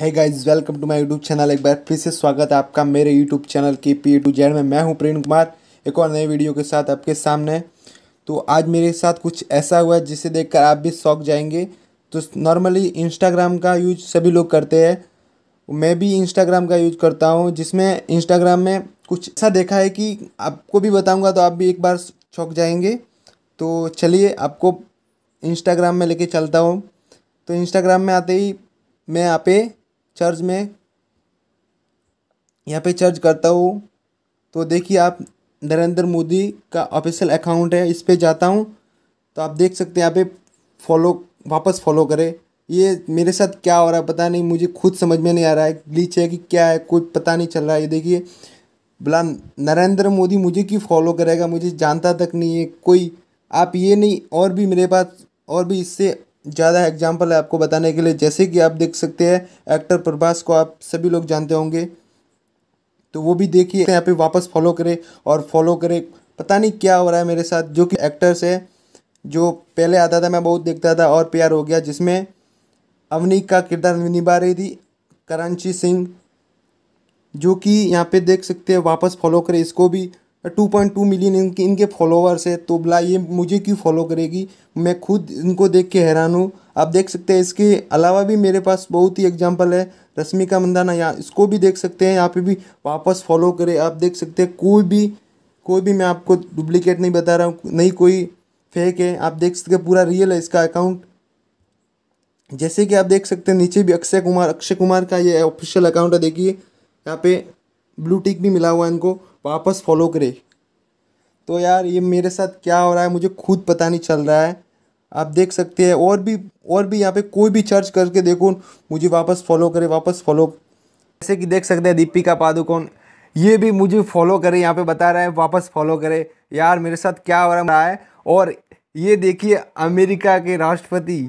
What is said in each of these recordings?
है guys welcome to my YouTube channel एक बार फिर से स्वागत है आपका मेरे यूट्यूब चैनल के पी टू जेड में मैं हूं प्रेम कुमार एक और नए वीडियो के साथ आपके सामने तो आज मेरे साथ कुछ ऐसा हुआ जिसे देखकर आप भी शौक जाएंगे तो नॉर्मली इंस्टाग्राम का यूज सभी लोग करते हैं मैं भी इंस्टाग्राम का यूज करता हूँ जिसमें इंस्टाग्राम में कुछ ऐसा देखा है कि आपको भी बताऊँगा तो आप भी एक बार शौक जाएंगे तो चलिए आपको इंस्टाग्राम में लेके चलता हूँ तो इंस्टाग्राम में आते ही मैं यहाँ पे चर्च में यहाँ पे चर्च करता हूँ तो देखिए आप नरेंद्र मोदी का ऑफिशियल अकाउंट है इस पर जाता हूँ तो आप देख सकते हैं यहाँ पे फॉलो वापस फॉलो करें ये मेरे साथ क्या हो रहा है पता नहीं मुझे खुद समझ में नहीं आ रहा है ग्लीच है कि क्या है कोई पता नहीं चल रहा है ये देखिए बोला नरेंद्र मोदी मुझे क्यों फॉलो करेगा मुझे जानता तक नहीं है कोई आप ये नहीं और भी मेरे पास और भी इससे ज़्यादा एग्जाम्पल है आपको बताने के लिए जैसे कि आप देख सकते हैं एक्टर प्रभास को आप सभी लोग जानते होंगे तो वो भी देखिए यहाँ पे वापस फॉलो करें और फॉलो करें पता नहीं क्या हो रहा है मेरे साथ जो कि एक्टर्स है जो पहले आता था मैं बहुत देखता था और प्यार हो गया जिसमें अवनी का किरदार निभा रही थी करांची सिंह जो कि यहाँ पे देख सकते हैं वापस फॉलो करें इसको भी 2.2 मिलियन इनके इनके फॉलोअर्स है तो भला ये मुझे क्यों फॉलो करेगी मैं खुद इनको देख के हैरान हूँ आप देख सकते हैं इसके अलावा भी मेरे पास बहुत ही एग्जाम्पल है रश्मिका मंदाना यहाँ इसको भी देख सकते हैं यहाँ पे भी वापस फॉलो करें आप देख सकते हैं कोई भी कोई भी मैं आपको डुप्लीकेट नहीं बता रहा हूँ नहीं कोई फेक है आप देख सकते पूरा रियल है इसका अकाउंट जैसे कि आप देख सकते हैं नीचे भी अक्षय कुमार अक्षय कुमार का ये ऑफिशियल अकाउंट है देखिए यहाँ पे ब्लू टिक भी मिला हुआ है इनको वापस फॉलो करे तो यार ये मेरे साथ क्या हो रहा है मुझे खुद पता नहीं चल रहा है आप देख सकते हैं और भी और भी यहाँ पे कोई भी चर्च करके देखो मुझे वापस फॉलो करे वापस फॉलो जैसे कि देख सकते हैं दीपिका पादुकोण ये भी मुझे फॉलो करे यहाँ पे बता रहा है वापस फॉलो करे यार मेरे साथ क्या हो रहा है और ये देखिए अमेरिका के राष्ट्रपति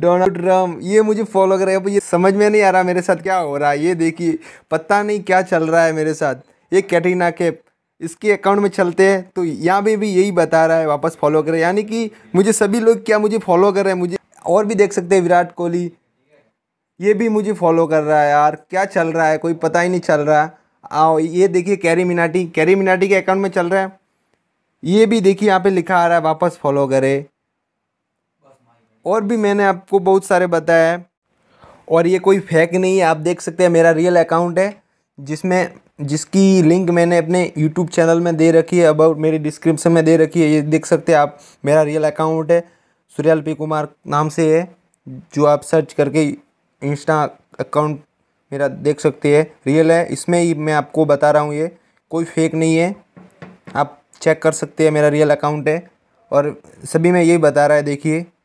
डोनाल्ड ट्रम्प ये मुझे फॉलो कर रहे ये समझ में नहीं आ रहा मेरे साथ क्या हो रहा है ये देखिए पता नहीं क्या चल रहा है मेरे साथ ये कैटरीना के इसके अकाउंट में चलते हैं तो यहाँ पे भी यही बता रहा है वापस फॉलो करें यानी कि मुझे सभी लोग क्या मुझे फॉलो कर रहे हैं मुझे और भी देख सकते हैं विराट कोहली ये भी मुझे फॉलो कर रहा है यार क्या चल रहा है कोई पता ही नहीं चल रहा आओ ये देखिए कैरी मिनाटी कैरी मिनाटी के अकाउंट में चल रहा है ये भी देखिए यहाँ पे लिखा आ रहा है वापस फॉलो करे और भी मैंने आपको बहुत सारे बताया और ये कोई फेक नहीं है आप देख सकते हैं मेरा रियल अकाउंट है जिसमें जिसकी लिंक मैंने अपने यूट्यूब चैनल में दे रखी है अबाउट मेरी डिस्क्रिप्शन में दे रखी है ये देख सकते हैं आप मेरा रियल अकाउंट है सुरियाल पी कुमार नाम से है जो आप सर्च करके इंस्टा अकाउंट मेरा देख सकते हैं रियल है इसमें ही मैं आपको बता रहा हूँ ये कोई फेक नहीं है आप चेक कर सकते हैं मेरा रियल अकाउंट है और सभी में यही बता रहा है देखिए